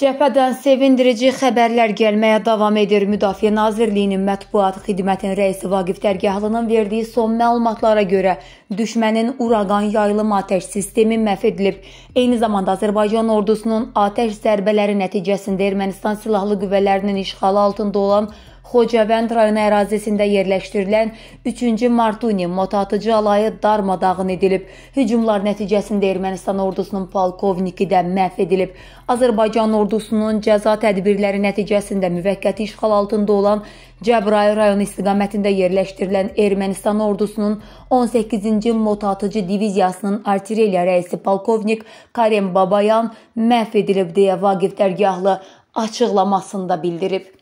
Cəbhədən sevindirici xəbərlər gəlməyə davam edir. Müdafiə Nazirliyinin mətbuat xidmətinin rəisi Vaqif Dərgahlının verdiyi son məlumatlara görə düşmənin uraqan yayılım atəş sistemi məhv edilib. Eyni zamanda Azərbaycan ordusunun atəş zərbələri nəticəsində Ermənistan silahlı qüvvələrinin işğalı altında olan Xocavənd rayonu ərazisində yerləşdirilən 3-cü Martuni motatıcı alayı darmadağın edilib. Hücumlar nəticəsində Ermənistan ordusunun polkovniki də məhv edilib. Azərbaycan ordusunun cəza tədbirləri nəticəsində müvəqqəti işğal altında olan Cəbrayıl rayonu istiqamətində yerləşdirilən Ermənistan ordusunun 18-ci motatıcı diviziyasının artilleriya rəisi polkovnik Karem Babayan məhv edilib deyə Vaqif Dərgahlı açıqlamasında bildirib.